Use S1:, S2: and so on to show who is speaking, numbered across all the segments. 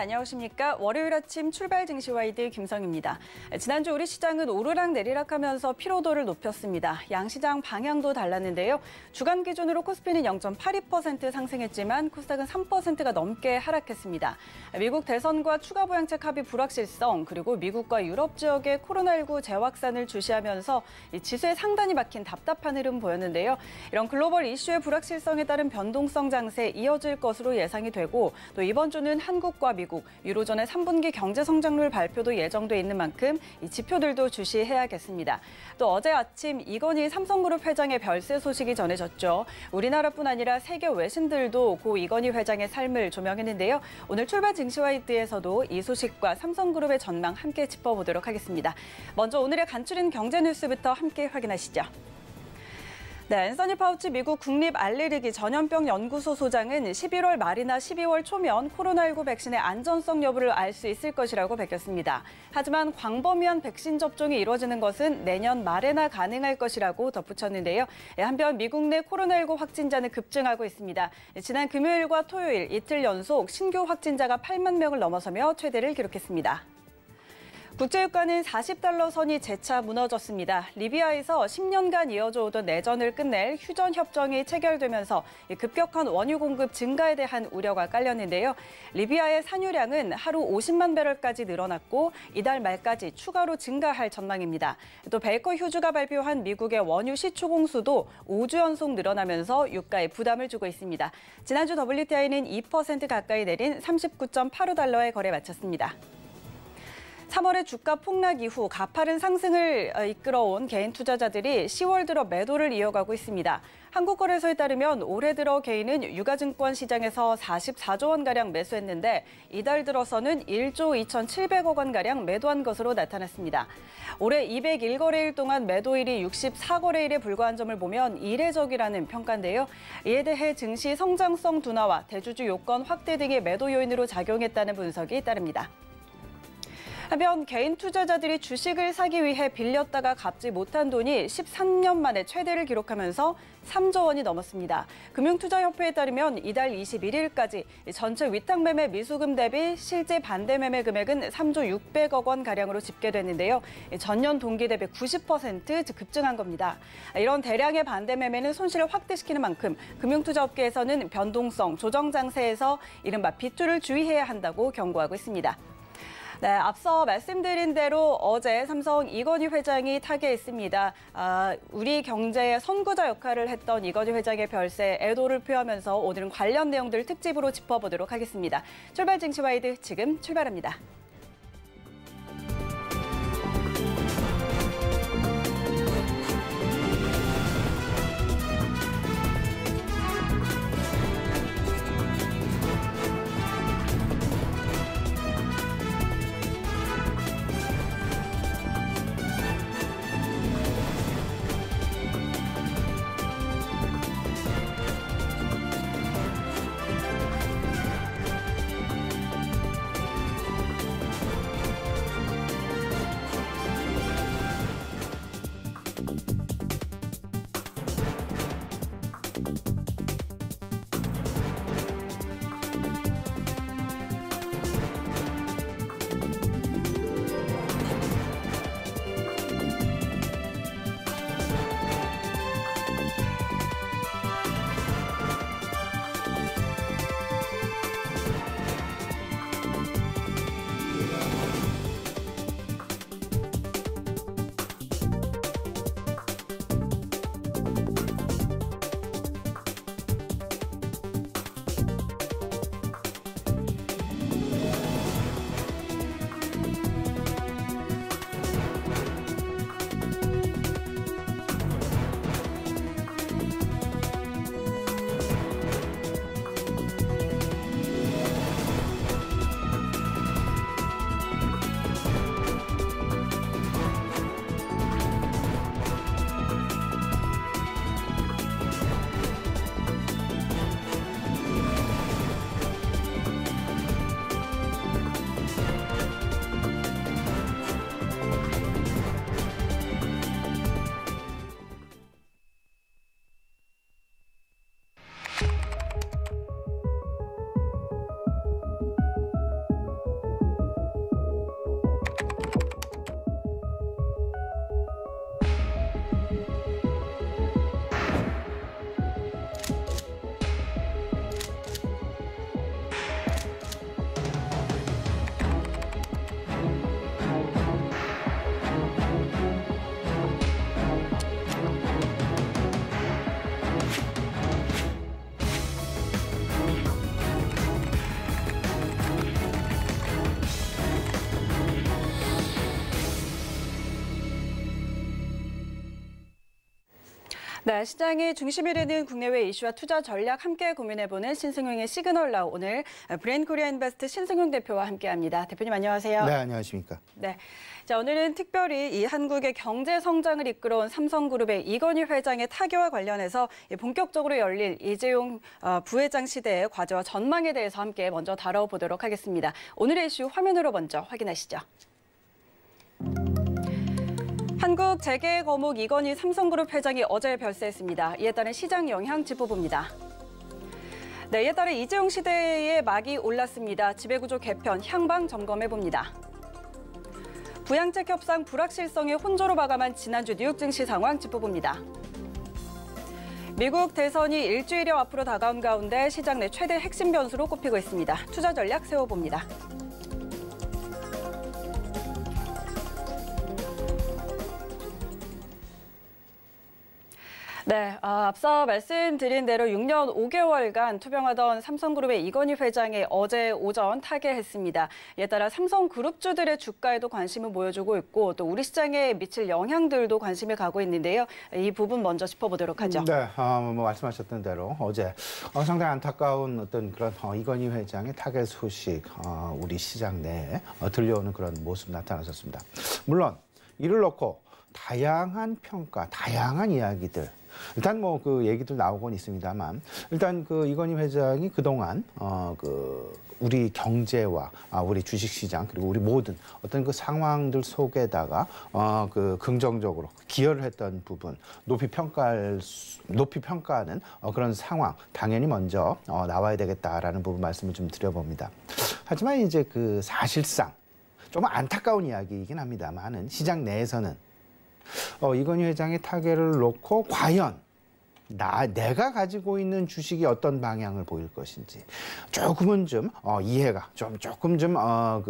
S1: 안녕하십니까? 월요일 아침 출발 증시 와이드 김성입니다. 지난주 우리 시장은 오르락 내리락하면서 피로도를 높였습니다. 양시장 방향도 달랐는데요. 주간 기준으로 코스피는 0.82% 상승했지만 코스닥은 3%가 넘게 하락했습니다. 미국 대선과 추가 보양책 합의 불확실성 그리고 미국과 유럽 지역의 코로나19 재확산을 주시하면서 지수의 상단이 박힌 답답한 흐름 보였는데요. 이런 글로벌 이슈의 불확실성에 따른 변동성 장세 이어질 것으로 예상이 되고 또 이번 주는 한국과 미국 미국, 유로존의 3분기 경제 성장률 발표도 예정돼 있는 만큼 이 지표들도 주시해야겠습니다. 또 어제 아침 이건희 삼성그룹 회장의 별세 소식이 전해졌죠. 우리나라뿐 아니라 세계 외신들도 고 이건희 회장의 삶을 조명했는데요. 오늘 출발 증시와이드에서도이 소식과 삼성그룹의 전망 함께 짚어보도록 하겠습니다. 먼저 오늘의 간추린 경제 뉴스부터 함께 확인하시죠. 네, 앤서니 파우치 미국 국립 알레르기 전염병 연구소 소장은 11월 말이나 12월 초면 코로나19 백신의 안전성 여부를 알 수 있을 것이라고 밝혔습니다. 하지만 광범위한 백신 접종이 이루어지는 것은 내년 말에나 가능할 것이라고 덧붙였는데요. 예, 한편 미국 내 코로나19 확진자는 급증하고 있습니다. 예, 지난 금요일과 토요일 이틀 연속 신규 확진자가 8만 명을 넘어서며 최대를 기록했습니다. 국제유가는 40달러 선이 재차 무너졌습니다. 리비아에서 10년간 이어져 오던 내전을 끝낼 휴전 협정이 체결되면서 급격한 원유 공급 증가에 대한 우려가 깔렸는데요. 리비아의 산유량은 하루 50만 배럴까지 늘어났고 이달 말까지 추가로 증가할 전망입니다. 또벨이커 휴즈가 발표한 미국의 원유 시초 공수도 5주 연속 늘어나면서 유가에 부담을 주고 있습니다. 지난주 WTI는 2% 가까이 내린 39.85달러에 거래 마쳤습니다. 3월에 주가 폭락 이후 가파른 상승을 어, 이끌어온 개인 투자자들이 10월 들어 매도를 이어가고 있습니다. 한국거래소에 따르면 올해 들어 개인은 유가증권 시장에서 44조 원가량 매수했는데 이달 들어서는 1조 2,700억 원가량 매도한 것으로 나타났습니다. 올해 201거래일 동안 매도일이 64거래일에 불과한 점을 보면 이례적이라는 평가인데요. 이에 대해 증시 성장성 둔화와 대주주 요건 확대 등의 매도 요인으로 작용했다는 분석이 따릅니다. 한편 개인 투자자들이 주식을 사기 위해 빌렸다가 갚지 못한 돈이 13년 만에 최대를 기록하면서 3조 원이 넘었습니다. 금융투자협회에 따르면 이달 21일까지 전체 위탁매매 미수금 대비 실제 반대매매 금액은 3조 600억 원가량으로 집계됐는데요. 전년 동기 대비 90% 급증한 겁니다. 이런 대량의 반대매매는 손실을 확대시키는 만큼 금융투자업계에서는 변동성, 조정장세에서 이른바 비투를 주의해야 한다고 경고하고 있습니다. 네, 앞서 말씀드린 대로 어제 삼성 이건희 회장이 타계했습니다. 아, 우리 경제의 선구자 역할을 했던 이건희 회장의 별세 애도를 표하면서 오늘은 관련 내용들 특집으로 짚어보도록 하겠습니다. 출발 증시 와이드 지금 출발합니다. 네, 시장의 중심이되는 국내외 이슈와 투자 전략 함께 고민해보는 신승용의 시그널 라우 오늘 브랜 코리아 인베스트 신승용 대표와 함께합니다. 대표님 안녕하세요. 네,
S2: 안녕하십니까.
S1: 네, 자 오늘은 특별히 이 한국의 경제 성장을 이끌어온 삼성그룹의 이건희 회장의 타계와 관련해서 본격적으로 열릴 이재용 어, 부회장 시대의 과제와 전망에 대해서 함께 먼저 다뤄보도록 하겠습니다. 오늘의 이슈 화면으로 먼저 확인하시죠. 한국 재계 거목 이건희 삼성그룹 회장이 어제 별세했습니다. 이에 따른 시장 영향 짚어봅니다. 네, 이에 따른 이재용 시대의 막이 올랐습니다. 지배구조 개편 향방 점검해봅니다. 부양책 협상 불확실성에 혼조로 마감한 지난주 뉴욕 증시 상황 짚어봅니다. 미국 대선이 일주일여 앞으로 다가온 가운데 시장 내 최대 핵심 변수로 꼽히고 있습니다. 투자 전략 세워봅니다. 네, 아, 앞서 말씀드린 대로 6년 5개월간 투병하던 삼성그룹의 이건희 회장이 어제 오전 타계했습니다. 이에 따라 삼성그룹주들의 주가에도 관심을 보여주고 있고 또 우리 시장에 미칠 영향들도 관심이 가고 있는데요. 이 부분 먼저 짚어보도록 하죠. 네,
S2: 어, 뭐 말씀하셨던 대로 어제 어, 상당히 안타까운 어떤 그런 어, 이건희 회장의 타계 소식 어, 우리 시장 내에 어, 들려오는 그런 모습 나타나셨습니다 물론 이를 놓고 다양한 평가, 다양한 이야기들 일단 뭐 그 얘기도 나오곤 있습니다만 일단 그 이건희 회장이 그동안 어 그 우리 경제와 아 우리 주식시장 그리고 우리 모든 어떤 그 상황들 속에다가 어 그 긍정적으로 기여를 했던 부분 높이 평가할 수, 높이 평가하는 어 그런 상황 당연히 먼저 어 나와야 되겠다라는 부분 말씀을 좀 드려봅니다. 하지만 이제 그 사실상 좀 안타까운 이야기이긴 합니다만은 시장 내에서는 어, 이건희 회장의 타겟을 놓고 과연 나 내가 가지고 있는 주식이 어떤 방향을 보일 것인지 조금은 좀 어, 이해가 좀 조금 좀그좀 어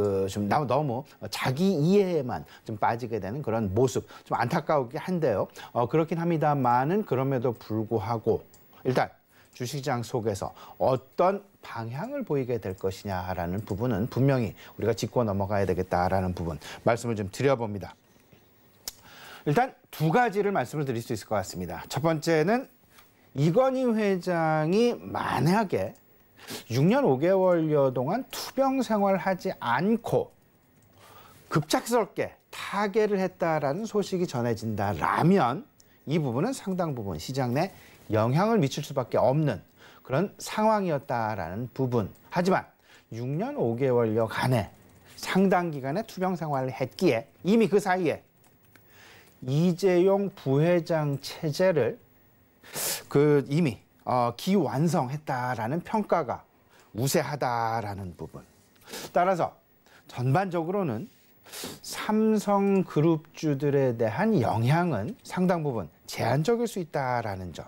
S2: 어, 너무 자기 이해에만 좀 빠지게 되는 그런 모습 좀 안타까우긴 한데요. 어, 그렇긴 합니다만은 그럼에도 불구하고 일단 주식장 속에서 어떤 방향을 보이게 될 것이냐라는 부분은 분명히 우리가 짚고 넘어가야 되겠다라는 부분 말씀을 좀 드려봅니다. 일단 두 가지를 말씀을 드릴 수 있을 것 같습니다. 첫 번째는 이건희 회장이 만약에 6년 5개월여 동안 투병 생활하지 않고 급작스럽게 타계를 했다라는 소식이 전해진다라면 이 부분은 상당 부분 시장 내 영향을 미칠 수밖에 없는 그런 상황이었다라는 부분. 하지만 6년 5개월여 간의 상당 기간의 투병 생활을 했기에 이미 그 사이에 이재용 부회장 체제를 그 이미 어, 기완성했다라는 평가가 우세하다라는 부분. 따라서 전반적으로는 삼성 그룹주들에 대한 영향은 상당 부분 제한적일 수 있다라는 점.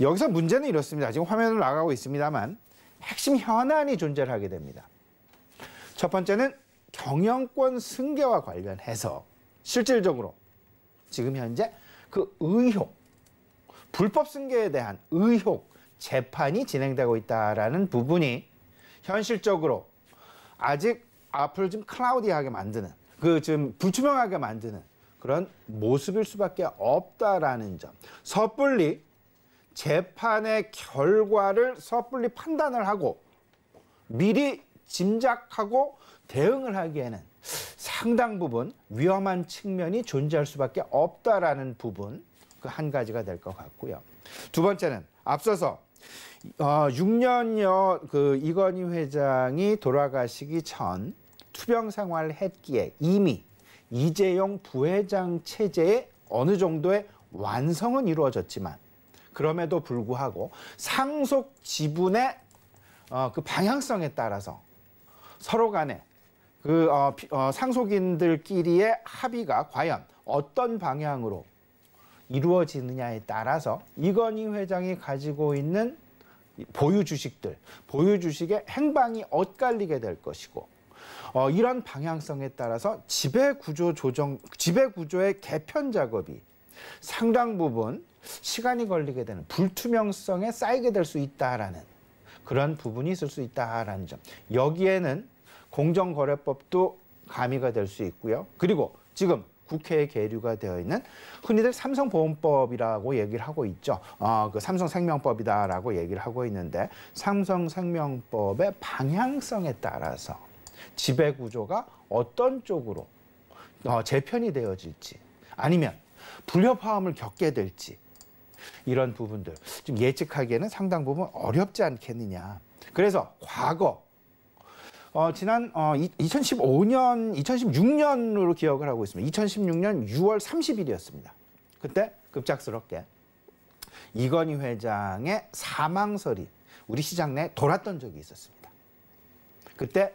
S2: 여기서 문제는 이렇습니다. 지금 화면으로 나가고 있습니다만 핵심 현안이 존재를 하게 됩니다. 첫 번째는 경영권 승계와 관련해서 실질적으로 지금 현재 그 의혹, 불법 승계에 대한 의혹 재판이 진행되고 있다라는 부분이 현실적으로 아직 앞을 좀 클라우디하게 만드는 그 좀 불투명하게 만드는 그런 모습일 수밖에 없다라는 점. 섣불리 재판의 결과를 섣불리 판단을 하고 미리 짐작하고 대응을 하기에는 상당 부분 위험한 측면이 존재할 수밖에 없다라는 부분 그 한 가지가 될 것 같고요. 두 번째는 앞서서 어, 6년여 그 이건희 회장이 돌아가시기 전 투병 생활을 했기에 이미 이재용 부회장 체제의 어느 정도의 완성은 이루어졌지만 그럼에도 불구하고 상속 지분의 어, 그 방향성에 따라서 서로 간에 그 어, 어, 상속인들끼리의 합의가 과연 어떤 방향으로 이루어지느냐에 따라서 이건희 회장이 가지고 있는 보유 주식들, 보유 주식의 행방이 엇갈리게 될 것이고 어, 이런 방향성에 따라서 지배 구조 조정, 지배 구조의 개편 작업이 상당 부분 시간이 걸리게 되는 불투명성에 쌓이게 될 수 있다라는 그런 부분이 있을 수 있다라는 점. 여기에는 공정거래법도 가미가 될 수 있고요. 그리고 지금 국회에 계류가 되어 있는 흔히들 삼성보험법이라고 얘기를 하고 있죠. 어, 그 삼성생명법이다라고 얘기를 하고 있는데 삼성생명법의 방향성에 따라서 지배구조가 어떤 쪽으로 어, 재편이 되어질지 아니면 불협화음을 겪게 될지 이런 부분들 좀 예측하기에는 상당 부분 어렵지 않겠느냐. 그래서 과거 어, 지난 어, 2015년, 2016년으로 기억을 하고 있습니다. 2016년 6월 30일이었습니다. 그때 급작스럽게 이건희 회장의 사망설이 우리 시장 내에 돌았던 적이 있었습니다. 그때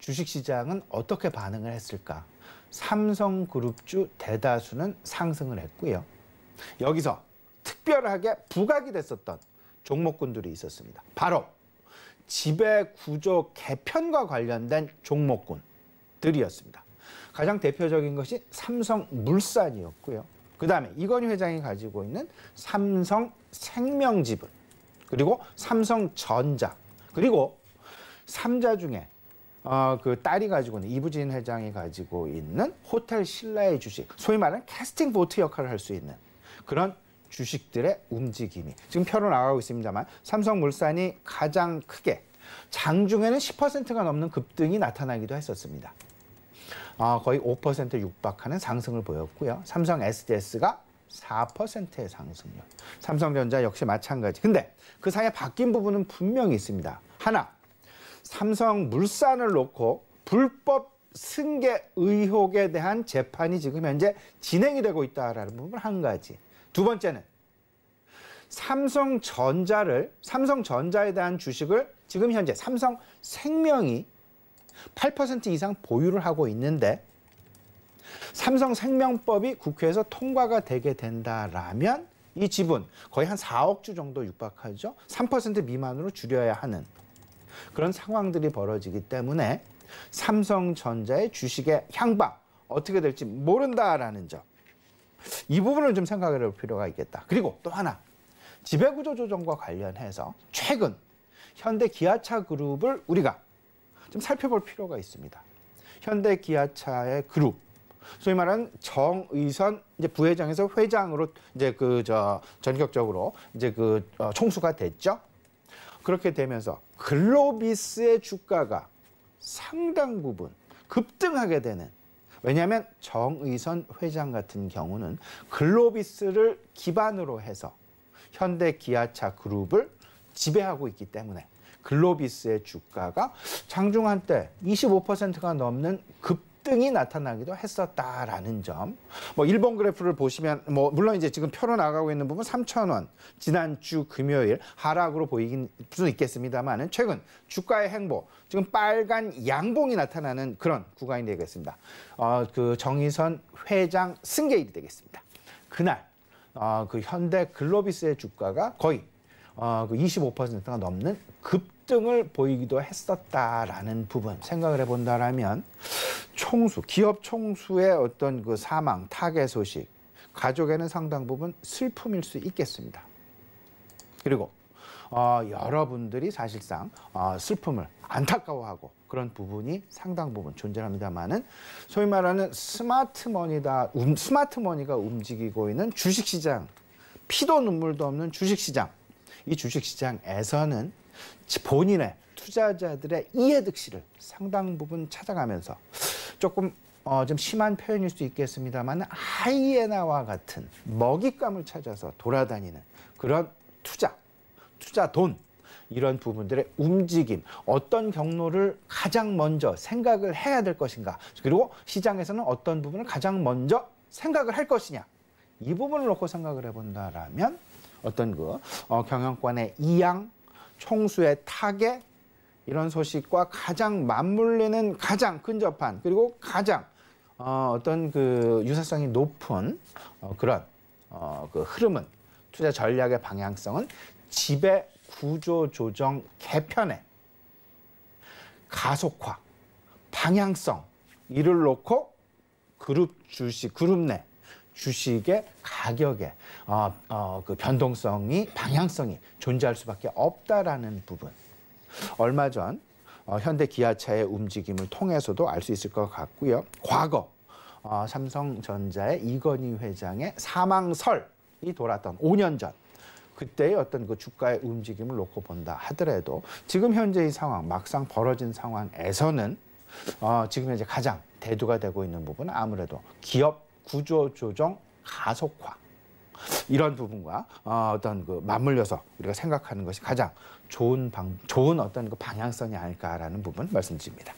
S2: 주식시장은 어떻게 반응을 했을까? 삼성그룹주 대다수는 상승을 했고요. 여기서 특별하게 부각이 됐었던 종목군들이 있었습니다. 바로 지배 구조 개편과 관련된 종목군들이었습니다. 가장 대표적인 것이 삼성물산이었고요. 그다음에 이건희 회장이 가지고 있는 삼성생명지분 그리고 삼성전자 그리고 삼자 중에 어, 그 딸이 가지고 있는 이부진 회장이 가지고 있는 호텔 신라의 주식 소위 말하는 캐스팅 보트 역할을 할 수 있는 그런 주식들의 움직임이 지금 표로 나가고 있습니다만 삼성물산이 가장 크게 장중에는 10%가 넘는 급등이 나타나기도 했었습니다. 어, 거의 5% 육박하는 상승을 보였고요. 삼성 SDS가 4%의 상승률. 삼성전자 역시 마찬가지. 근데 그 사이에 바뀐 부분은 분명히 있습니다. 하나, 삼성 물산을 놓고 불법 승계 의혹에 대한 재판이 지금 현재 진행이 되고 있다라는 부분 한 가지. 두 번째는 삼성전자를 삼성전자에 대한 주식을 지금 현재 삼성생명이 8% 이상 보유를 하고 있는데 삼성생명법이 국회에서 통과가 되게 된다라면 이 지분 거의 한 4억 주 정도 육박하죠. 3% 미만으로 줄여야 하는 그런 상황들이 벌어지기 때문에 삼성전자의 주식의 향방 어떻게 될지 모른다라는 점. 이 부분을 좀 생각해 볼 필요가 있겠다. 그리고 또 하나 지배구조 조정과 관련해서 최근 현대 기아차 그룹을 우리가 좀 살펴볼 필요가 있습니다. 현대 기아차의 그룹 소위 말하는 정의선 이제 부회장에서 회장으로 이제 그 저 전격적으로 이제 그 어, 총수가 됐죠. 그렇게 되면서 글로비스의 주가가 상당 부분 급등하게 되는 왜냐하면 정의선 회장 같은 경우는 글로비스를 기반으로 해서 현대 기아차 그룹을 지배하고 있기 때문에 글로비스의 주가가 장중 한때 25%가 넘는 급 갈등이 나타나기도 했었다라는 점. 뭐 일본 그래프를 보시면 뭐 물론 이제 지금 표로 나가고 있는 부분 3천 원 지난주 금요일 하락으로 보이긴 수는 있겠습니다만은 최근 주가의 행보 지금 빨간 양봉이 나타나는 그런 구간이 되겠습니다. 어그 정의선 회장 승계일이 되겠습니다. 그날 어그 현대 글로비스의 주가가 거의 어그 25%가 넘는 급 갈등을 보이기도 했었다라는 부분 생각을 해본다라면 총수 기업 총수의 어떤 그 사망 타계 소식 가족에는 상당 부분 슬픔일 수 있겠습니다. 그리고 어, 여러분들이 사실상 어, 슬픔을 안타까워하고 그런 부분이 상당 부분 존재합니다만은 소위 말하는 스마트 머니다 음, 스마트 머니가 움직이고 있는 주식 시장 피도 눈물도 없는 주식 시장 이 주식 시장에서는 본인의 투자자들의 이해득실을 상당 부분 찾아가면서 조금 어, 좀 심한 표현일 수 있겠습니다만 하이에나와 같은 먹잇감을 찾아서 돌아다니는 그런 투자, 투자 돈 이런 부분들의 움직임, 어떤 경로를 가장 먼저 생각을 해야 될 것인가, 그리고 시장에서는 어떤 부분을 가장 먼저 생각을 할 것이냐 이 부분을 놓고 생각을 해본다라면 어떤 그 어, 경영권의 이양 총수의 타계 이런 소식과 가장 맞물리는 가장 근접한 그리고 가장 어, 어떤 그 유사성이 높은 어, 그런 어, 그 흐름은 투자 전략의 방향성은 지배 구조 조정 개편의 가속화 방향성 이를 놓고 그룹 주식 그룹 내 주식의 가격의 어, 어, 그 변동성이 방향성이 존재할 수밖에 없다라는 부분. 얼마 전 어, 현대 기아차의 움직임을 통해서도 알 수 있을 것 같고요. 과거 어, 삼성전자의 이건희 회장의 사망설이 돌았던 5년 전 그때의 어떤 그 주가의 움직임을 놓고 본다 하더라도 지금 현재 의 상황 막상 벌어진 상황에서는 어, 지금 현재 가장 대두가 되고 있는 부분은 아무래도 기업 구조조정 가속화 이런 부분과 어, 어떤 그 맞물려서 우리가 생각하는 것이 가장 좋은 방 좋은 어떤 그 방향성이 아닐까라는 부분 말씀드립니다.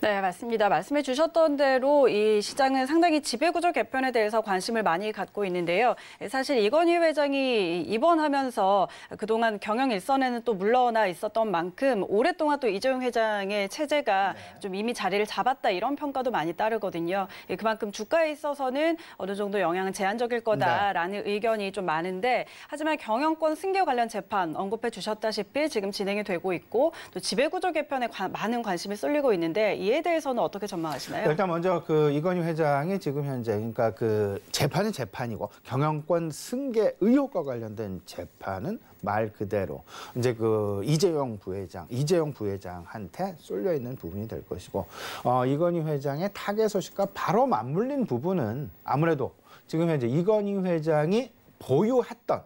S1: 네, 맞습니다. 말씀해 주셨던 대로 이 시장은 상당히 지배구조 개편에 대해서 관심을 많이 갖고 있는데요. 사실 이건희 회장이 입원하면서 그동안 경영 일선에는 또 물러나 있었던 만큼 오랫동안 또 이재용 회장의 체제가 네. 좀 이미 자리를 잡았다 이런 평가도 많이 따르거든요. 예, 그만큼 주가에 있어서는 어느 정도 영향은 제한적일 거다라는 네. 의견이 좀 많은데 하지만 경영권 승계 관련 재판 언급해 주셨다시피 지금 진행이 되고 있고 또 지배구조 개편에 관, 많은 관심이 쏠리고 있는데 이에 대해서는 어떻게 전망하시나요? 네, 일단
S2: 먼저 그 이건희 회장이 지금 현재 그러니까 그 재판은 재판이고 경영권 승계 의혹과 관련된 재판은 말 그대로 이제 그 이재용 부회장, 이재용 부회장한테 쏠려 있는 부분이 될 것이고 어, 이건희 회장의 타계 소식과 바로 맞물린 부분은 아무래도 지금 현재 이건희 회장이 보유했던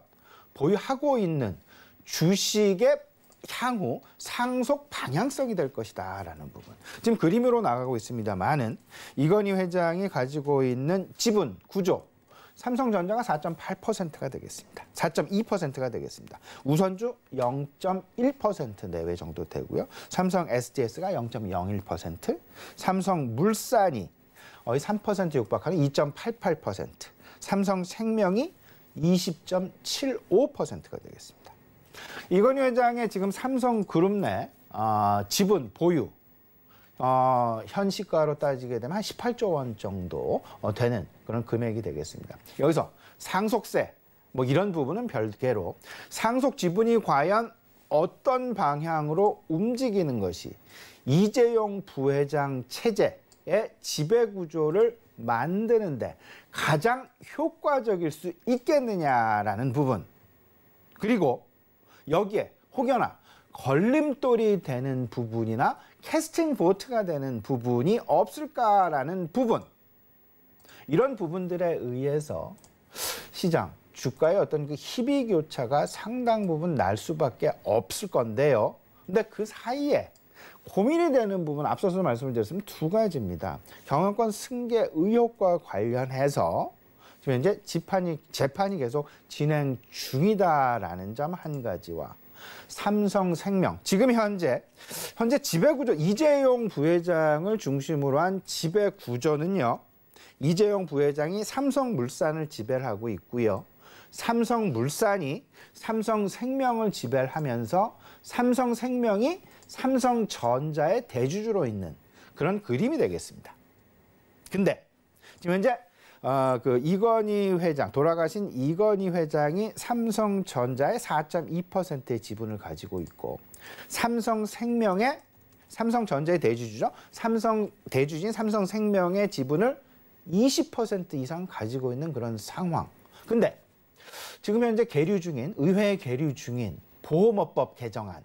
S2: 보유하고 있는 주식의 향후 상속 방향성이 될 것이다라는 부분. 지금 그림으로 나가고 있습니다만은 이건희 회장이 가지고 있는 지분 구조 삼성전자가 4.8%가 되겠습니다. 4.2%가 되겠습니다. 우선주 0.1% 내외 정도 되고요. 삼성 SDS가 0.01%, 삼성 물산이 거의 3% 육박하는 2.88%, 삼성 생명이 20.75%가 되겠습니다. 이건희 회장의 지금 삼성그룹 내 어, 지분 보유 어, 현 시가로 따지게 되면 한 18조 원 정도 어, 되는 그런 금액이 되겠습니다. 여기서 상속세 뭐 이런 부분은 별개로 상속 지분이 과연 어떤 방향으로 움직이는 것이 이재용 부회장 체제의 지배 구조를 만드는데 가장 효과적일 수 있겠느냐라는 부분 그리고 여기에 혹여나 걸림돌이 되는 부분이나 캐스팅 보트가 되는 부분이 없을까라는 부분 이런 부분들에 의해서 시장 주가의 어떤 그 희비 교차가 상당 부분 날 수밖에 없을 건데요. 근데 그 사이에 고민이 되는 부분 앞서서 말씀을 드렸으면 두 가지입니다. 경영권 승계 의혹과 관련해서 지금 현재 재판이, 재판이 계속 진행 중이다라는 점 한 가지와 삼성생명 지금 현재 현재 지배구조 이재용 부회장을 중심으로 한 지배구조는요 이재용 부회장이 삼성물산을 지배를 하고 있고요 삼성물산이 삼성생명을 지배를 하면서 삼성생명이 삼성전자의 대주주로 있는 그런 그림이 되겠습니다 근데 지금 현재 어, 그 이건희 회장 돌아가신 이건희 회장이 삼성전자의 4.2%의 지분을 가지고 있고 삼성생명의 삼성전자의 대주주죠. 삼성 대주주인 삼성생명의 지분을 20% 이상 가지고 있는 그런 상황. 근데 지금 현재 계류 중인 의회 계류 중인 보험업법 개정안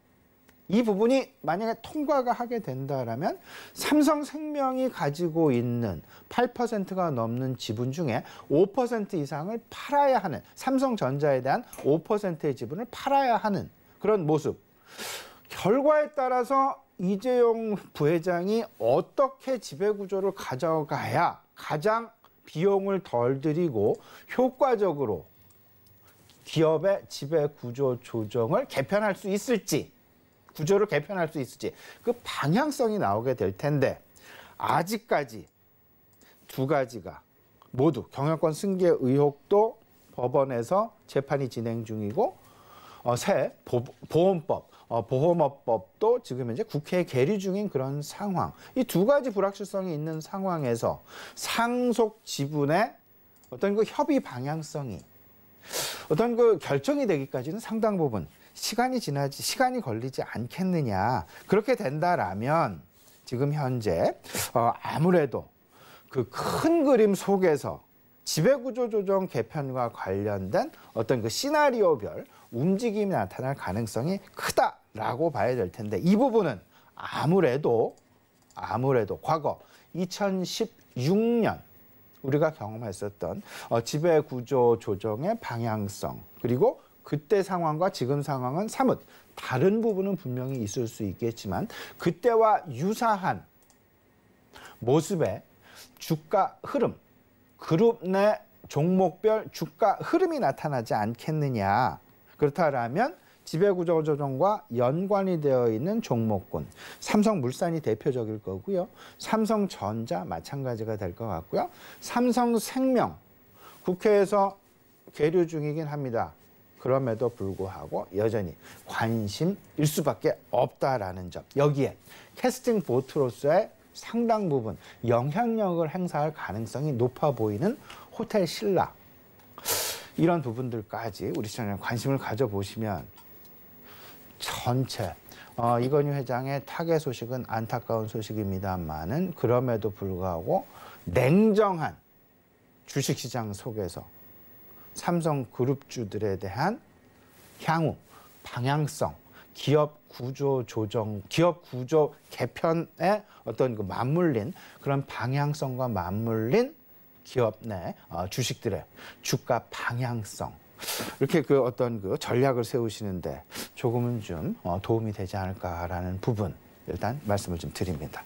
S2: 이 부분이 만약에 통과가 하게 된다라면 삼성생명이 가지고 있는 8%가 넘는 지분 중에 5% 이상을 팔아야 하는 삼성전자에 대한 5%의 지분을 팔아야 하는 그런 모습. 결과에 따라서 이재용 부회장이 어떻게 지배구조를 가져가야 가장 비용을 덜 들이고 효과적으로 기업의 지배구조 조정을 개편할 수 있을지 구조를 개편할 수 있을지 그 방향성이 나오게 될 텐데 아직까지 두 가지가 모두 경영권 승계 의혹도 법원에서 재판이 진행 중이고 어, 새 보, 보험법 어, 보험업법도 지금 현재 국회에 계류 중인 그런 상황. 이 두 가지 불확실성이 있는 상황에서 상속 지분의 어떤 그 협의 방향성이 어떤 그 결정이 되기까지는 상당 부분 시간이 지나지 시간이 걸리지 않겠느냐 그렇게 된다라면 지금 현재 어, 아무래도 그 큰 그림 속에서 지배구조 조정 개편과 관련된 어떤 그 시나리오별 움직임이 나타날 가능성이 크다라고 봐야 될 텐데 이 부분은 아무래도 아무래도 과거 2016년 우리가 경험했었던 어, 지배구조 조정의 방향성 그리고 그때 상황과 지금 상황은 사뭇 다른 부분은 분명히 있을 수 있겠지만 그때와 유사한 모습의 주가 흐름, 그룹 내 종목별 주가 흐름이 나타나지 않겠느냐. 그렇다면 지배구조 조정과 연관이 되어 있는 종목군. 삼성물산이 대표적일 거고요. 삼성전자 마찬가지가 될 것 같고요. 삼성생명 국회에서 계류 중이긴 합니다. 그럼에도 불구하고 여전히 관심일 수밖에 없다라는 점. 여기에 캐스팅 보트로서의 상당 부분 영향력을 행사할 가능성이 높아 보이는 호텔 신라 이런 부분들까지 우리 시청자 관심을 가져보시면 전체 어, 이건희 회장의 타계 소식은 안타까운 소식입니다만은 그럼에도 불구하고 냉정한 주식시장 속에서 삼성 그룹주들에 대한 향후 방향성, 기업 구조 조정, 기업 구조 개편에 어떤 그 맞물린 그런 방향성과 맞물린 기업 내 어, 주식들의 주가 방향성 이렇게 그 어떤 그 전략을 세우시는데 조금은 좀 어, 도움이 되지 않을까라는 부분 일단 말씀을 좀 드립니다.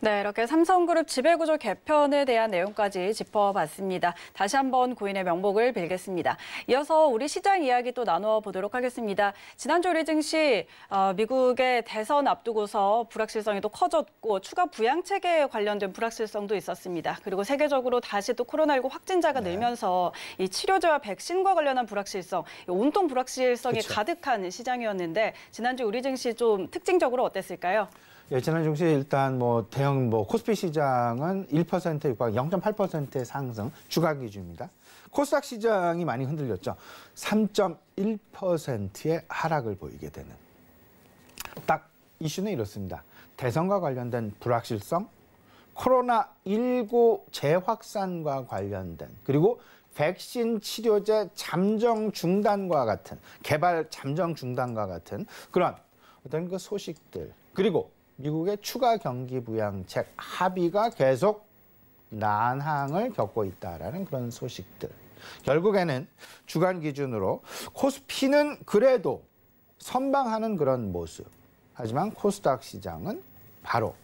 S1: 네, 이렇게 삼성그룹 지배구조 개편에 대한 내용까지 짚어봤습니다. 다시 한번 고인의 명복을 빌겠습니다. 이어서 우리 시장 이야기 또 나누어 보도록 하겠습니다. 지난주 우리 증시 어, 미국의 대선 앞두고서 불확실성이 또 커졌고 추가 부양 체계에 관련된 불확실성도 있었습니다. 그리고 세계적으로 다시 또 코로나19 확진자가 네. 늘면서 이 치료제와 백신과 관련한 불확실성, 온통 불확실성이 그쵸. 그렇죠. 가득한 시장이었는데 지난주 우리 증시 좀 특징적으로 어땠을까요?
S2: 예, 지난 증시에 일단 뭐 대형 뭐 코스피 시장은 1% 육박 0.8%의 상승 주가 기준입니다. 코스닥 시장이 많이 흔들렸죠. 3.1%의 하락을 보이게 되는 딱 이슈는 이렇습니다. 대선과 관련된 불확실성, 코로나19 재확산과 관련된 그리고 백신 치료제 잠정 중단과 같은 개발 잠정 중단과 같은 그런 어떤 그 소식들 그리고 미국의 추가 경기 부양책 합의가 계속 난항을 겪고 있다라는 그런 소식들. 결국에는 주간 기준으로 코스피는 그래도 선방하는 그런 모습. 하지만 코스닥 시장은 바로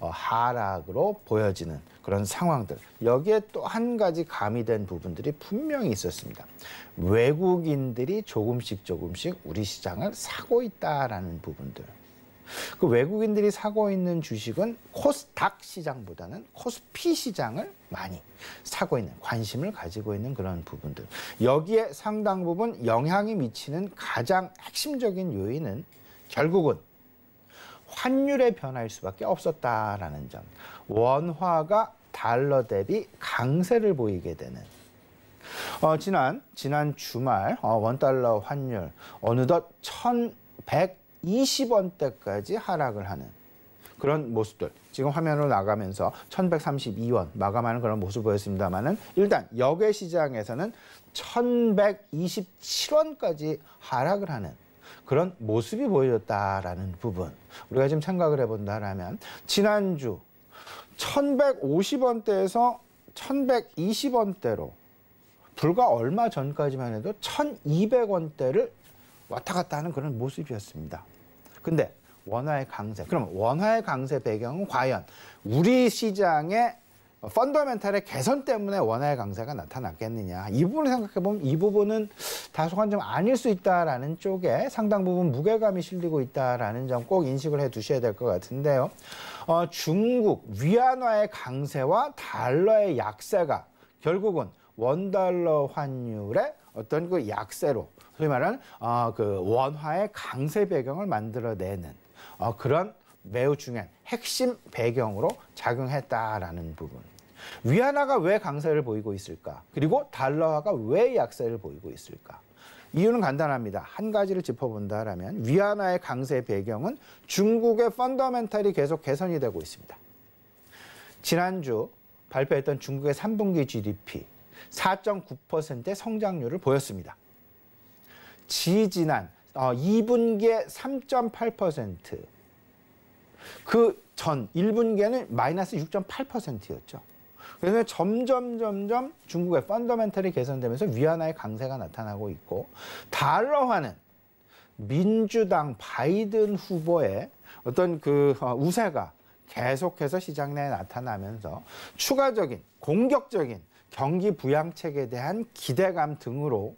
S2: 어, 하락으로 보여지는 그런 상황들. 여기에 또 한 가지 가미된 부분들이 분명히 있었습니다. 외국인들이 조금씩 조금씩 우리 시장을 사고 있다라는 부분들. 그 외국인들이 사고 있는 주식은 코스닥 시장보다는 코스피 시장을 많이 사고 있는 관심을 가지고 있는 그런 부분들 여기에 상당 부분 영향이 미치는 가장 핵심적인 요인은 결국은 환율의 변화일 수밖에 없었다라는 점 원화가 달러 대비 강세를 보이게 되는 어, 지난 지난 주말 어, 원달러 환율 어느덧 20원대까지 하락을 하는 그런 모습들 지금 화면으로 나가면서 1132원 마감하는 그런 모습 보였습니다만은 일단 역외 시장에서는 1127원까지 하락을 하는 그런 모습이 보여졌다라는 부분 우리가 지금 생각을 해본다라면 지난주 1150원대에서 1120원대로 불과 얼마 전까지만 해도 1200원대를 왔다 갔다 하는 그런 모습이었습니다. 근데 원화의 강세. 그럼 원화의 강세 배경은 과연 우리 시장의 펀더멘탈의 개선 때문에 원화의 강세가 나타났겠느냐. 이 부분을 생각해 보면 이 부분은 다소간 좀 아닐 수 있다라는 쪽에 상당 부분 무게감이 실리고 있다라는 점 꼭 인식을 해 두셔야 될 것 같은데요. 어, 중국 위안화의 강세와 달러의 약세가 결국은 원달러 환율의 어떤 그 약세로 소위 말하는 어, 그 원화의 강세 배경을 만들어내는 어, 그런 매우 중요한 핵심 배경으로 작용했다라는 부분. 위안화가 왜 강세를 보이고 있을까? 그리고 달러화가 왜 약세를 보이고 있을까? 이유는 간단합니다. 한 가지를 짚어본다라면 위안화의 강세 배경은 중국의 펀더멘탈이 계속 개선이 되고 있습니다. 지난주 발표했던 중국의 3분기 GDP 4.9%의 성장률을 보였습니다. 지지난 어, 2분기에 3.8%, 그 전 1분기에는 마이너스 6.8%였죠. 그래서 점점 점점 중국의 펀더멘털이 개선되면서 위안화의 강세가 나타나고 있고 달러화는 민주당 바이든 후보의 어떤 그 어, 우세가 계속해서 시장 내에 나타나면서 추가적인 공격적인 경기 부양책에 대한 기대감 등으로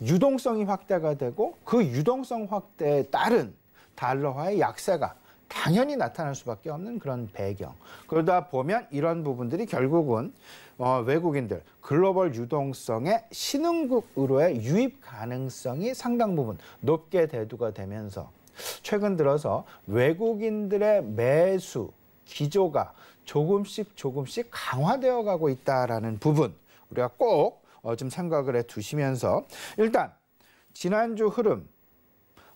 S2: 유동성이 확대가 되고 그 유동성 확대에 따른 달러화의 약세가 당연히 나타날 수밖에 없는 그런 배경. 그러다 보면 이런 부분들이 결국은 어, 외국인들 글로벌 유동성의 신흥국으로의 유입 가능성이 상당 부분 높게 대두가 되면서 최근 들어서 외국인들의 매수 기조가 조금씩 조금씩 강화되어 가고 있다라는 부분 우리가 꼭좀 어, 생각을 해 두시면서 일단 지난주 흐름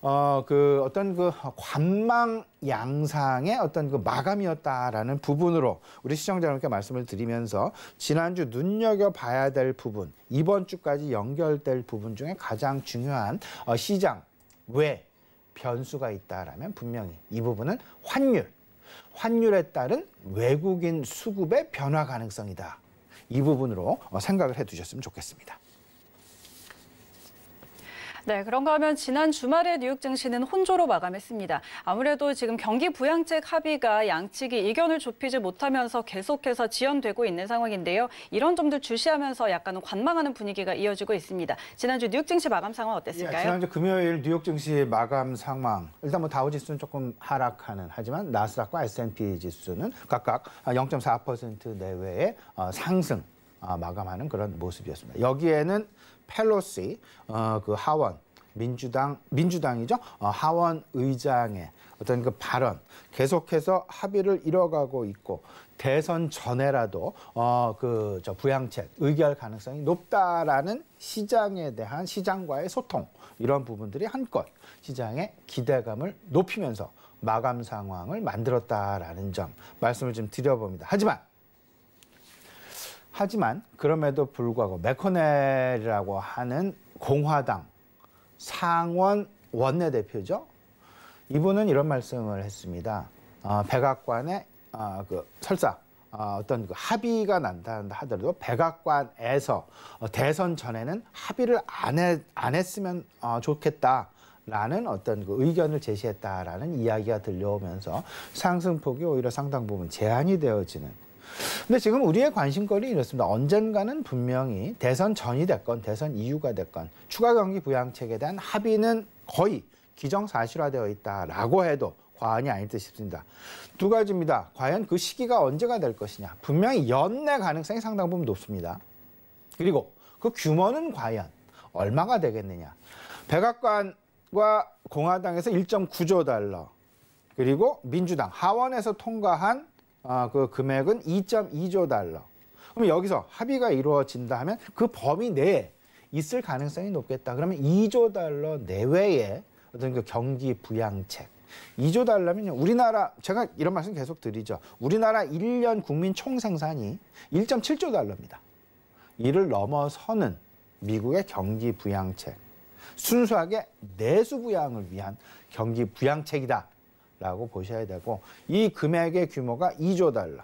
S2: 어, 그 어떤 그 관망 양상의 어떤 그 마감이었다라는 부분으로 우리 시청자 여러분께 말씀을 드리면서 지난주 눈여겨봐야 될 부분, 이번 주까지 연결될 부분 중에 가장 중요한 어, 시장, 왜 변수가 있다라면 분명히 이 부분은 환율, 환율에 따른 외국인 수급의 변화 가능성이다. 이 부분으로 생각을 해두셨으면 좋겠습니다.
S1: 네, 그런가 하면 지난 주말에 뉴욕 증시는 혼조로 마감했습니다. 아무래도 지금 경기 부양책 합의가 양측이 이견을 좁히지 못하면서 계속해서 지연되고 있는 상황인데요. 이런 점들 주시하면서 약간 은 관망하는 분위기가 이어지고 있습니다. 지난주 뉴욕 증시 마감 상황 어땠을까요? 예, 지난주
S2: 금요일 뉴욕 증시 마감 상황. 일단 뭐 다우 지수는 조금 하락하는 하지만 나스닥과 S&P 지수는 각각 0.4% 아, 내외의 어, 상승 아, 마감하는 그런 모습이었습니다. 여기에는 펠로시 어, 그 하원 민주당 민주당이죠 어, 하원 의장의 어떤 그 발언 계속해서 합의를 이뤄가고 있고 대선 전에라도 어 그 저 부양책 의결 가능성이 높다라는 시장에 대한 시장과의 소통 이런 부분들이 한껏 시장의 기대감을 높이면서 마감 상황을 만들었다라는 점 말씀을 좀 드려봅니다. 하지만 하지만 그럼에도 불구하고 맥커넬이라고 하는 공화당 상원 원내대표죠. 이분은 이런 말씀을 했습니다. 어, 백악관의 어, 그 설사 어, 어떤 그 합의가 난다 하더라도 백악관에서 어, 대선 전에는 합의를 안, 해, 안 했으면 어, 좋겠다. 라는 어떤 그 의견을 제시했다라는 이야기가 들려오면서 상승폭이 오히려 상당 부분 제한이 되어지는 근데 지금 우리의 관심거리 이렇습니다. 언젠가는 분명히 대선 전이 됐건 대선 이유가 됐건 추가 경기 부양책에 대한 합의는 거의 기정사실화되어 있다라고 해도 과언이 아닐 듯 싶습니다. 두 가지입니다. 과연 그 시기가 언제가 될 것이냐. 분명히 연내 가능성이 상당 부분 높습니다. 그리고 그 규모는 과연 얼마가 되겠느냐. 백악관과 공화당에서 1.9조 달러, 그리고 민주당 하원에서 통과한 아, 그 금액은 2.2조 달러. 그럼 여기서 합의가 이루어진다 하면 그 범위 내에 있을 가능성이 높겠다. 그러면 2조 달러 내외의 어떤 그 경기 부양책. 2조 달러면요. 우리나라 제가 이런 말씀 계속 드리죠. 우리나라 1년 국민 총 생산이 1.7조 달러입니다. 이를 넘어서는 미국의 경기 부양책. 순수하게 내수 부양을 위한 경기 부양책이다. 라고 보셔야 되고 이 금액의 규모가 2조 달러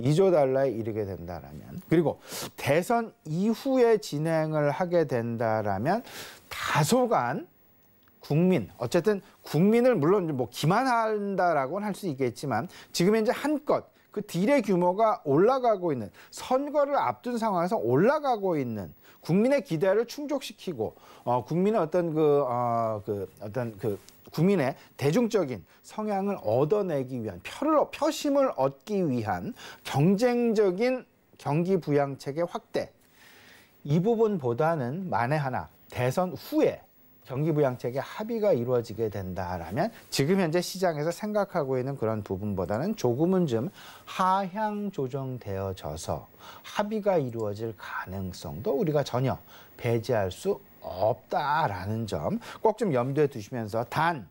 S2: 2조 달러에 이르게 된다라면 그리고 대선 이후에 진행을 하게 된다라면 다소간 국민 어쨌든 국민을 물론 뭐 기만한다라고는 할 수 있겠지만 지금 현재 한껏 그 딜의 규모가 올라가고 있는 선거를 앞둔 상황에서 올라가고 있는 국민의 기대를 충족시키고 어, 국민의 어떤 그, 어, 그 어떤 그 국민의 대중적인 성향을 얻어내기 위한 표를 표심을 얻기 위한 경쟁적인 경기 부양책의 확대 이 부분보다는 만에 하나 대선 후에 경기부양책에 합의가 이루어지게 된다라면 지금 현재 시장에서 생각하고 있는 그런 부분보다는 조금은 좀 하향 조정되어져서 합의가 이루어질 가능성도 우리가 전혀 배제할 수 없다라는 점 꼭 좀 염두에 두시면서 단,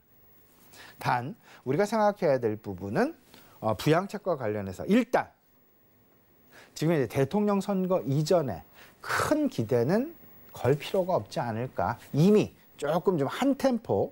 S2: 단 우리가 생각해야 될 부분은 어, 부양책과 관련해서 일단 지금 이제 대통령 선거 이전에 큰 기대는 걸 필요가 없지 않을까. 이미 조금 좀 한 템포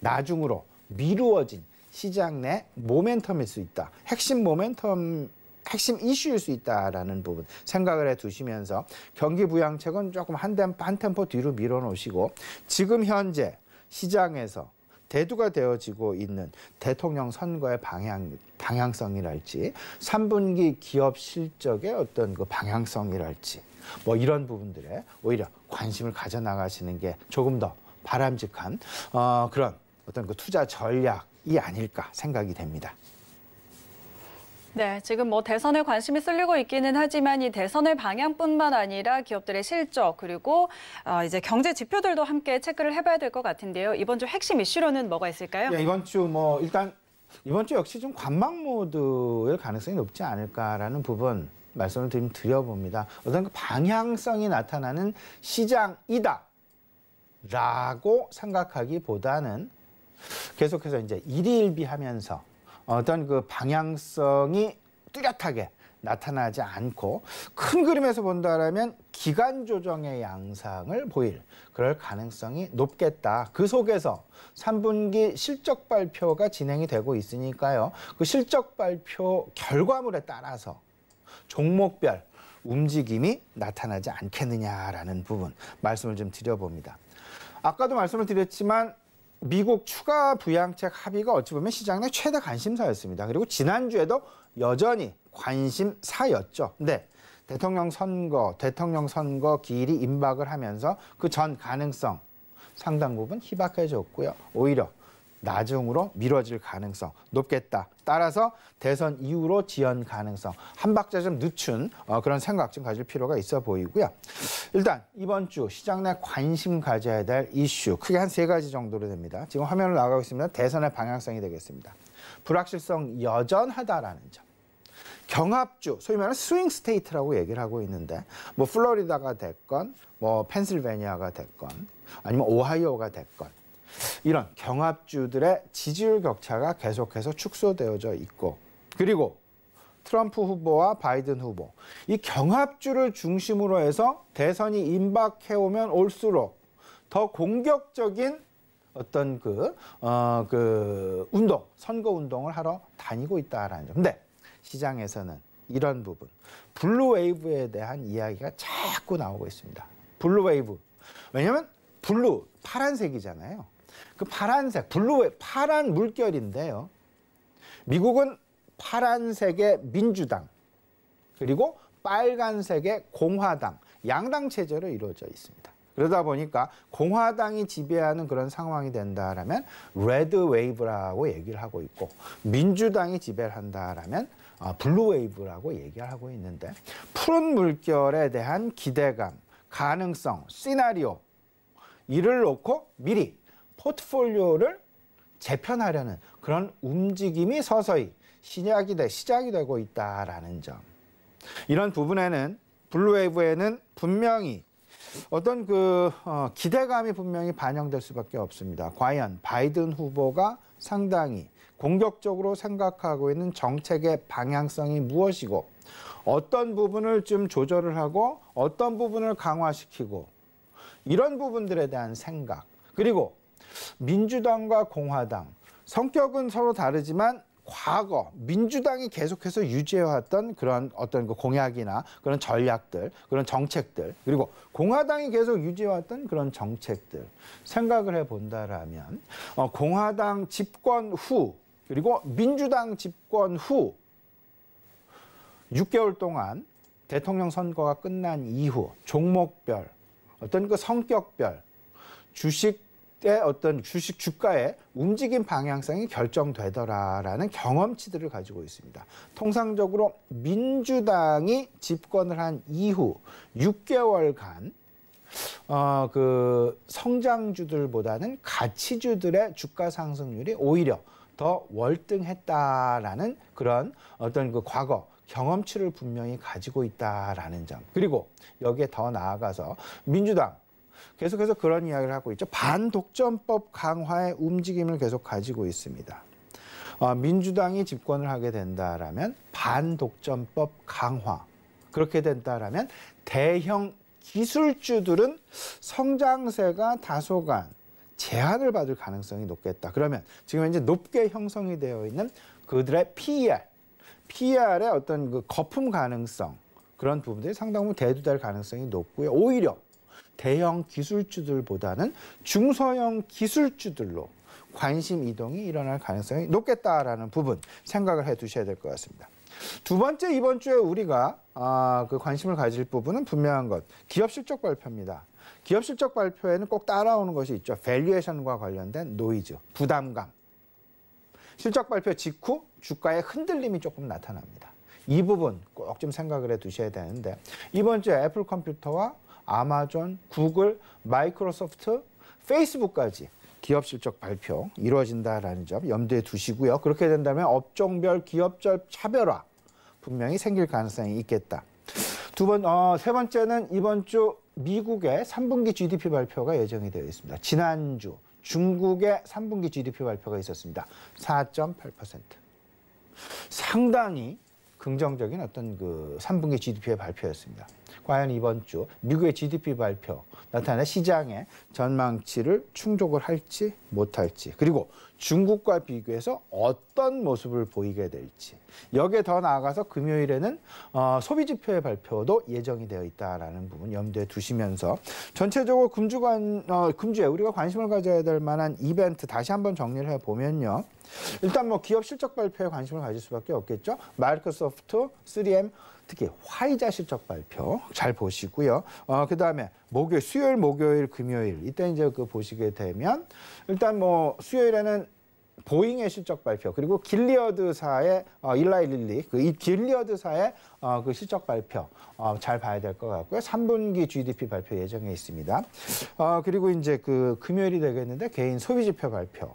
S2: 나중으로 미루어진 시장 내 모멘텀일 수 있다. 핵심 모멘텀 핵심 이슈일 수 있다라는 부분 생각을 해 두시면서 경기 부양책은 조금 한, 템, 포 뒤로 밀어 놓으시고 지금 현재 시장에서 대두가 되어지고 있는 대통령 선거의 방향, 방향성이랄지 3분기 기업 실적의 어떤 그 방향성이랄지 뭐 이런 부분들에 오히려 관심을 가져 나가시는 게 조금 더 바람직한 어, 그런 어떤 그 투자 전략이 아닐까 생각이 됩니다.
S1: 네, 지금 뭐 대선에 관심이 쓸리고 있기는 하지만 이 대선의 방향뿐만 아니라 기업들의 실적 그리고 어 이제 경제 지표들도 함께 체크를 해봐야 될 것 같은데요. 이번 주 핵심 이슈로는 뭐가 있을까요? 예, 이번
S2: 주 뭐 일단 이번 주 역시 좀 관망 모드일 가능성이 높지 않을까라는 부분 말씀을 드리 드려봅니다. 어떤 그 방향성이 나타나는 시장이다. 라고 생각하기보다는 계속해서 이제 일일비 하면서 어떤 그 방향성이 뚜렷하게 나타나지 않고 큰 그림에서 본다라면 기간 조정의 양상을 보일 그럴 가능성이 높겠다. 그 속에서 3분기 실적 발표가 진행이 되고 있으니까요. 그 실적 발표 결과물에 따라서 종목별 움직임이 나타나지 않겠느냐라는 부분 말씀을 좀 드려봅니다. 아까도 말씀을 드렸지만 미국 추가 부양책 합의가 어찌 보면 시장 내 최대 관심사였습니다. 그리고 지난주에도 여전히 관심사였죠. 근데 네. 대통령 선거, 대통령 선거 기일이 임박을 하면서 그 전 가능성 상당 부분 희박해졌고요. 오히려 나중으로 미뤄질 가능성 높겠다. 따라서 대선 이후로 지연 가능성 한 박자 좀 늦춘 어, 그런 생각 좀 가질 필요가 있어 보이고요. 일단 이번 주 시장 내 관심 가져야 될 이슈 크게 한 세 가지 정도로 됩니다. 지금 화면을 나가고 있습니다. 대선의 방향성이 되겠습니다. 불확실성 여전하다라는 점. 경합주, 소위 말하는 스윙 스테이트라고 얘기를 하고 있는데 뭐 플로리다가 됐건 뭐 펜실베니아가 됐건 아니면 오하이오가 됐건 이런 경합주들의 지지율 격차가 계속해서 축소되어져 있고 그리고 트럼프 후보와 바이든 후보 이 경합주를 중심으로 해서 대선이 임박해오면 올수록 더 공격적인 어떤 그, 어, 그 운동, 선거 운동을 하러 다니고 있다라는 점. 근데 시장에서는 이런 부분, 블루웨이브에 대한 이야기가 자꾸 나오고 있습니다. 블루웨이브. 왜냐면 블루, 파란색이잖아요. 그 파란색, 블루, 파란 물결인데요. 미국은 파란색의 민주당, 그리고 빨간색의 공화당, 양당 체제로 이루어져 있습니다. 그러다 보니까 공화당이 지배하는 그런 상황이 된다라면 레드 웨이브라고 얘기를 하고 있고 민주당이 지배를 한다라면 블루 어, 웨이브라고 얘기를 하고 있는데 푸른 물결에 대한 기대감, 가능성, 시나리오 이를 놓고 미리 포트폴리오를 재편하려는 그런 움직임이 서서히 시작이, 되, 시작이 되고 있다라는 점. 이런 부분에는 블루웨이브에는 분명히 어떤 그 어, 기대감이 분명히 반영될 수밖에 없습니다. 과연 바이든 후보가 상당히 공격적으로 생각하고 있는 정책의 방향성이 무엇이고 어떤 부분을 좀 조절을 하고 어떤 부분을 강화시키고 이런 부분들에 대한 생각 그리고 민주당과 공화당 성격은 서로 다르지만 과거 민주당이 계속해서 유지해왔던 그런 어떤 그 공약이나 그런 전략들, 그런 정책들, 그리고 공화당이 계속 유지해왔던 그런 정책들 생각을 해본다라면 어, 공화당 집권 후 그리고 민주당 집권 후 6개월 동안 대통령 선거가 끝난 이후 종목별 어떤 그 성격별 주식 때 어떤 주식 주가의 움직임 방향성이 결정되더라라는 경험치들을 가지고 있습니다. 통상적으로 민주당이 집권을 한 이후 6개월간 어, 그 성장주들보다는 가치주들의 주가 상승률이 오히려 더 월등했다라는 그런 어떤 그 과거 경험치를 분명히 가지고 있다라는 점. 그리고 여기에 더 나아가서 민주당 계속해서 그런 이야기를 하고 있죠. 반독점법 강화의 움직임을 계속 가지고 있습니다. 어, 민주당이 집권을 하게 된다라면 반독점법 강화 그렇게 된다라면 대형 기술주들은 성장세가 다소간 제한을 받을 가능성이 높겠다. 그러면 지금 이제 높게 형성이 되어 있는 그들의 PER, PER의 어떤 그 거품 가능성 그런 부분들이 상당히 대두될 가능성이 높고요. 오히려 대형 기술주들보다는 중소형 기술주들로 관심 이동이 일어날 가능성이 높겠다라는 부분 생각을 해 두셔야 될 것 같습니다. 두 번째 이번 주에 우리가 아, 그 관심을 가질 부분은 분명한 것 기업 실적 발표입니다. 기업 실적 발표에는 꼭 따라오는 것이 있죠. 밸류에이션과 관련된 노이즈, 부담감. 실적 발표 직후 주가의 흔들림이 조금 나타납니다. 이 부분 꼭 좀 생각을 해 두셔야 되는데 이번 주에 애플 컴퓨터와 아마존, 구글, 마이크로소프트, 페이스북까지 기업 실적 발표 이루어진다라는 점 염두에 두시고요. 그렇게 된다면 업종별 기업별 차별화 분명히 생길 가능성이 있겠다. 두 번, 어, 세 번째는 이번 주 미국의 3분기 GDP 발표가 예정이 되어 있습니다. 지난주 중국의 3분기 GDP 발표가 있었습니다. 4.8%. 상당히 긍정적인 어떤 그 3분기 GDP의 발표였습니다. 과연 이번 주 미국의 GDP 발표 나타나 시장의 전망치를 충족을 할지 못할지 그리고 중국과 비교해서 어떤 모습을 보이게 될지 여기에 더 나아가서 금요일에는 어, 소비 지표의 발표도 예정이 되어 있다라는 부분 염두에 두시면서 전체적으로 금주관 어, 금주에 우리가 관심을 가져야 될 만한 이벤트 다시 한번 정리를 해 보면요. 일단 뭐 기업 실적 발표에 관심을 가질 수밖에 없겠죠. 마이크로소프트, 3M 특히 화이자 실적 발표 잘 보시고요. 어, 그 다음에 목요일, 수요일, 목요일, 금요일 이때 이제 그 보시게 되면 일단 뭐 수요일에는 보잉의 실적 발표 그리고 길리어드사의 어, 일라이 릴리 그 이 길리어드사의 어, 그 실적 발표 어, 잘 봐야 될 것 같고요. 3분기 GDP 발표 예정에 있습니다. 어, 그리고 이제 그 금요일이 되겠는데 개인 소비 지표 발표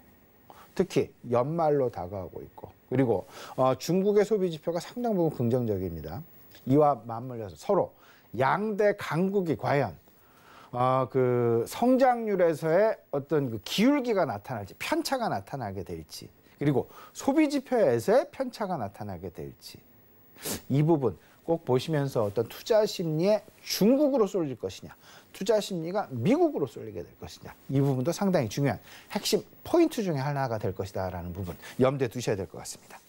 S2: 특히 연말로 다가오고 있고 그리고 어, 중국의 소비 지표가 상당 부분 긍정적입니다. 이와 맞물려서 서로 양대 강국이 과연 어, 그 성장률에서의 어떤 그 기울기가 나타날지 편차가 나타나게 될지 그리고 소비 지표에서의 편차가 나타나게 될지 이 부분 꼭 보시면서 어떤 투자 심리에 중국으로 쏠릴 것이냐 투자 심리가 미국으로 쏠리게 될 것이냐 이 부분도 상당히 중요한 핵심 포인트 중에 하나가 될 것이다라는 부분 염두에 두셔야 될 것 같습니다.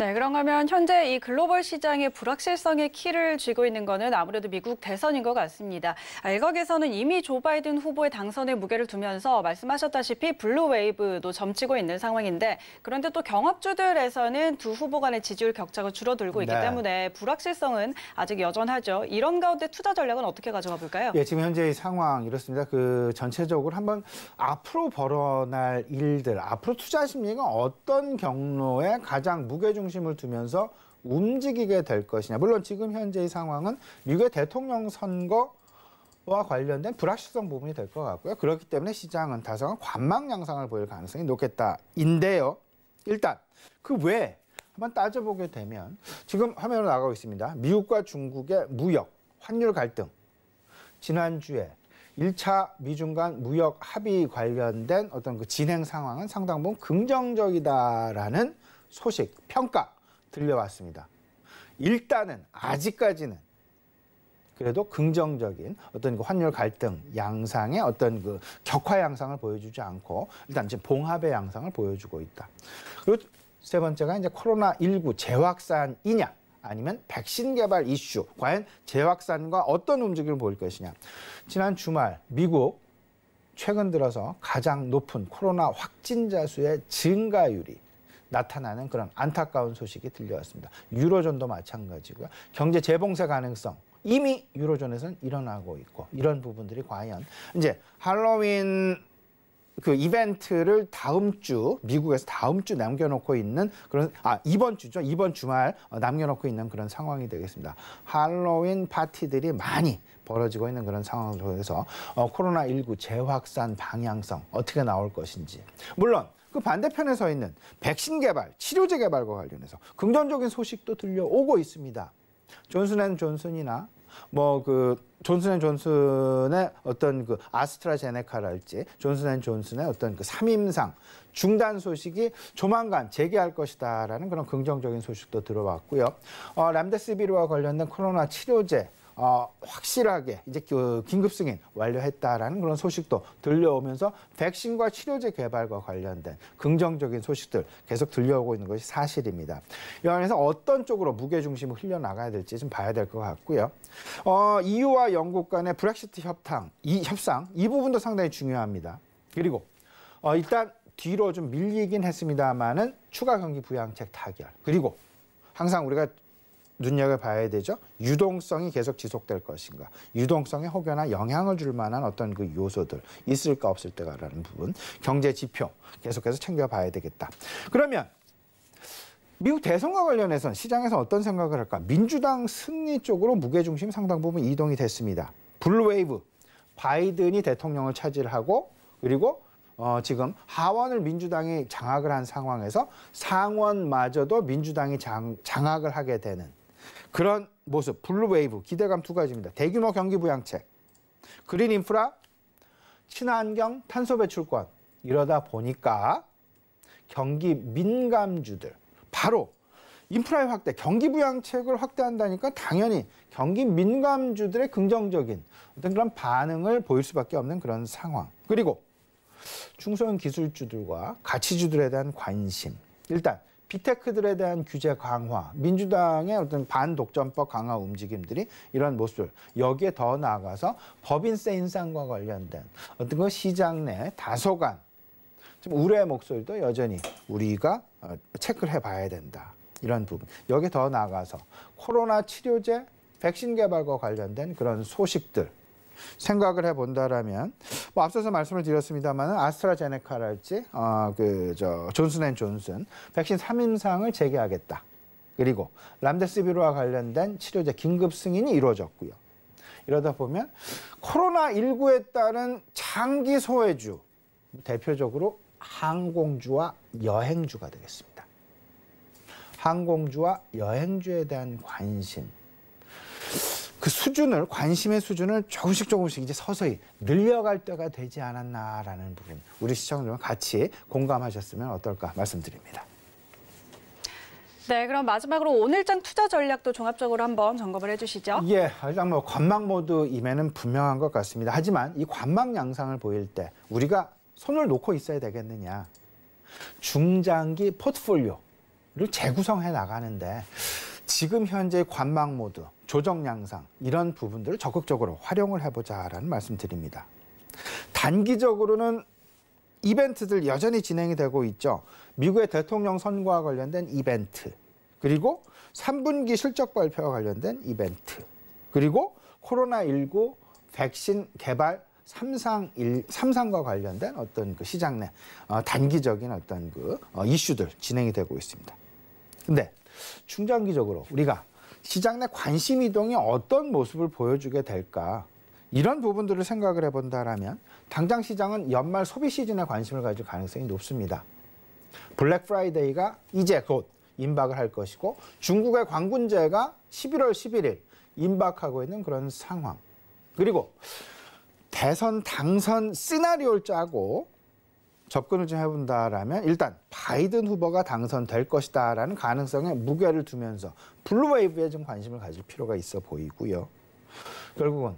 S1: 네, 그런가면 현재 이 글로벌 시장의 불확실성의 키를 쥐고 있는 것은 아무래도 미국 대선인 것 같습니다. 일각에서는 이미 조 바이든 후보의 당선에 무게를 두면서 말씀하셨다시피 블루 웨이브도 점치고 있는 상황인데 그런데 또 경합주들에서는 두 후보 간의 지지율 격차가 줄어들고 있기 네. 때문에 불확실성은 아직 여전하죠. 이런 가운데 투자 전략은 어떻게 가져가 볼까요? 예, 지금
S2: 현재 의 상황 이렇습니다. 그 전체적으로 한번 앞으로 벌어날 일들, 앞으로 투자 하 심리가 어떤 경로에 가장 무게중 중심을 두면서 움직이게 될 것이냐. 물론 지금 현재의 상황은 미국의 대통령 선거 와 관련된 불확실성 부분이 될 것 같고요. 그렇기 때문에 시장은 다소 관망 양상을 보일 가능성이 높겠다인데요. 일단 그 외에 한번 따져보게 되면 지금 화면으로 나가고 있습니다. 미국과 중국의 무역, 환율 갈등. 지난주에 1차 미중 간 무역 합의 관련된 어떤 그 진행 상황은 상당 부분 긍정적이다라는 소식, 평가 들려왔습니다. 일단은 아직까지는 그래도 긍정적인 어떤 그 환율 갈등 양상의 어떤 그 격화 양상을 보여주지 않고 일단 지금 봉합의 양상을 보여주고 있다. 그리고 세 번째가 이제 코로나 19 재확산이냐 아니면 백신 개발 이슈 과연 재확산과 어떤 움직임을 보일 것이냐. 지난 주말 미국 최근 들어서 가장 높은 코로나 확진자 수의 증가율이 나타나는 그런 안타까운 소식이 들려왔습니다. 유로존도 마찬가지고요. 경제 재봉쇄 가능성 이미 유로존에서는 일어나고 있고 이런 부분들이 과연 이제 할로윈 그 이벤트를 다음 주 미국에서 다음 주 남겨놓고 있는 그런 아 이번 주죠 이번 주말 어, 남겨놓고 있는 그런 상황이 되겠습니다. 할로윈 파티들이 많이 벌어지고 있는 그런 상황 속에서 어, 코로나 19 재확산 방향성 어떻게 나올 것인지 물론 그 반대편에 서 있는 백신 개발, 치료제 개발과 관련해서 긍정적인 소식도 들려오고 있습니다. 존슨앤존슨이나 뭐 그 존슨앤존슨의 어떤 그 아스트라제네카랄지 존슨앤존슨의 어떤 그 삼임상 중단 소식이 조만간 재개할 것이다라는 그런 긍정적인 소식도 들어왔고요. 어, 람데스비르와 관련된 코로나 치료제 어, 확실하게 이제 그 긴급 승인 완료했다라는 그런 소식도 들려오면서 백신과 치료제 개발과 관련된 긍정적인 소식들 계속 들려오고 있는 것이 사실입니다. 이 안에서 어떤 쪽으로 무게 중심을 흘려나가야 될지 좀 봐야 될 것 같고요. 어, EU와 영국 간의 브렉시트 협상, 이 협상 이 부분도 상당히 중요합니다. 그리고 어, 일단 뒤로 좀 밀리긴 했습니다만은 추가 경기 부양책 타결 그리고 항상 우리가 눈여겨봐야 되죠. 유동성이 계속 지속될 것인가. 유동성에 혹여나 영향을 줄 만한 어떤 그 요소들 있을까 없을때가라는 부분. 경제 지표 계속해서 챙겨봐야 되겠다. 그러면 미국 대선과 관련해서는 시장에서 어떤 생각을 할까? 민주당 승리 쪽으로 무게중심 상당 부분 이동이 됐습니다. 블루웨이브, 바이든이 대통령을 차지하고 그리고 어, 지금 하원을 민주당이 장악을 한 상황에서 상원마저도 민주당이 장, 장악을 하게 되는 그런 모습, 블루웨이브, 기대감 두 가지입니다. 대규모 경기 부양책, 그린 인프라, 친환경 탄소 배출권 이러다 보니까 경기 민감주들 바로 인프라의 확대, 경기 부양책을 확대한다니까 당연히 경기 민감주들의 긍정적인 어떤 그런 반응을 보일 수밖에 없는 그런 상황. 그리고 중소형 기술주들과 가치주들에 대한 관심. 일단 비테크들에 대한 규제 강화, 민주당의 어떤 반독점법 강화 움직임들이 이런 모습, 여기에 더 나아가서 법인세 인상과 관련된 어떤 그 시장 내 다소간 좀 우려의 목소리도 여전히 우리가 어, 체크를 해봐야 된다. 이런 부분. 여기 더 나아가서 코로나 치료제, 백신 개발과 관련된 그런 소식들 생각을 해본다라면 뭐 앞서서 말씀을 드렸습니다만 아스트라제네카랄지 어, 그저 존슨앤존슨 백신 3임상을 재개하겠다. 그리고 람데스비로와 관련된 치료제 긴급 승인이 이루어졌고요. 이러다 보면 코로나19에 따른 장기 소외주 대표적으로 항공주와 여행주가 되겠습니다. 항공주와 여행주에 대한 관심 그 수준을 관심의 수준을 조금씩 조금씩 이제 서서히 늘려갈 때가 되지 않았나라는 부분 우리 시청자분 같이 공감하셨으면 어떨까 말씀드립니다.
S1: 네, 그럼 마지막으로 오늘장 투자 전략도 종합적으로 한번 점검을 해주시죠.
S2: 예, 일단 뭐 관망 모드 임에는 분명한 것 같습니다. 하지만 이 관망 양상을 보일 때 우리가 손을 놓고 있어야 되겠느냐. 중장기 포트폴리오를 재구성해 나가는데 지금 현재 관망 모드 조정 양상 이런 부분들을 적극적으로 활용을 해보자라는 말씀드립니다. 단기적으로는 이벤트들 여전히 진행이 되고 있죠. 미국의 대통령 선거와 관련된 이벤트, 그리고 3분기 실적 발표와 관련된 이벤트, 그리고 코로나19 백신 개발 삼상 일, 삼상과 관련된 어떤 그 시장 내 어, 단기적인 어떤 그 어, 이슈들 진행이 되고 있습니다. 근데 중장기적으로 우리가 시장 내 관심 이동이 어떤 모습을 보여주게 될까? 이런 부분들을 생각을 해본다면 당장 시장은 연말 소비 시즌에 관심을 가질 가능성이 높습니다. 블랙 프라이데이가 이제 곧 임박을 할 것이고 중국의 광군제가 11월 11일 임박하고 있는 그런 상황. 그리고 대선 당선 시나리오를 짜고 접근을 좀 해본다라면 일단 바이든 후보가 당선될 것이다라는 가능성에 무게를 두면서 블루웨이브에 좀 관심을 가질 필요가 있어 보이고요. 결국은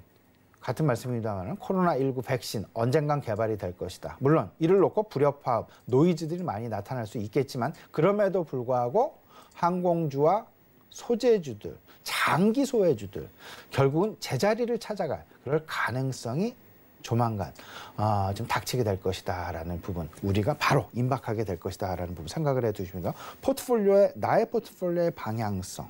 S2: 같은 말씀입니다만 코로나19 백신 언젠간 개발이 될 것이다. 물론 이를 놓고 불협화음, 노이즈들이 많이 나타날 수 있겠지만 그럼에도 불구하고 항공주와 소재주들, 장기 소외주들 결국은 제자리를 찾아갈 그럴 가능성이 조만간 어, 좀 닥치게 될 것이다라는 부분 우리가 바로 임박하게 될 것이다라는 부분 생각을 해두십니다 포트폴리오의 나의 포트폴리오의 방향성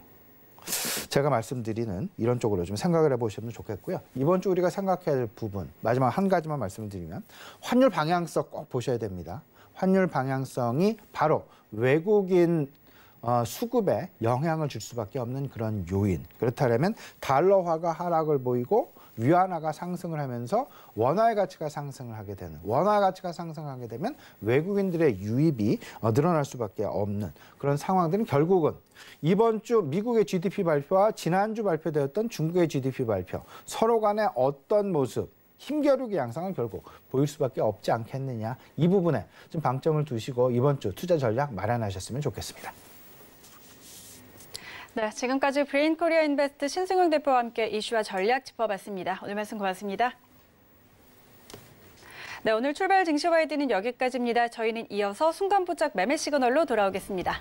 S2: 제가 말씀드리는 이런 쪽으로 좀 생각을 해보시면 좋겠고요. 이번 주 우리가 생각해야 될 부분 마지막 한 가지만 말씀드리면 환율 방향성 꼭 보셔야 됩니다. 환율 방향성이 바로 외국인 어, 수급에 영향을 줄 수밖에 없는 그런 요인. 그렇다면 달러화가 하락을 보이고 위안화가 상승을 하면서 원화의 가치가 상승을 하게 되는 원화 가치가 상승하게 되면 외국인들의 유입이 어, 늘어날 수밖에 없는 그런 상황들은 결국은 이번 주 미국의 GDP 발표와 지난주 발표되었던 중국의 GDP 발표 서로 간에 어떤 모습 힘겨루기 양상은 결국 보일 수밖에 없지 않겠느냐 이 부분에 좀 방점을 두시고 이번 주 투자 전략 마련하셨으면 좋겠습니다.
S1: 네, 지금까지 브레인 코리아 인베스트 신승용 대표와 함께 이슈와 전략 짚어봤습니다. 오늘 말씀 고맙습니다. 네, 오늘 출발 증시와이드는 여기까지입니다. 저희는 이어서 순간포착 매매 시그널로 돌아오겠습니다.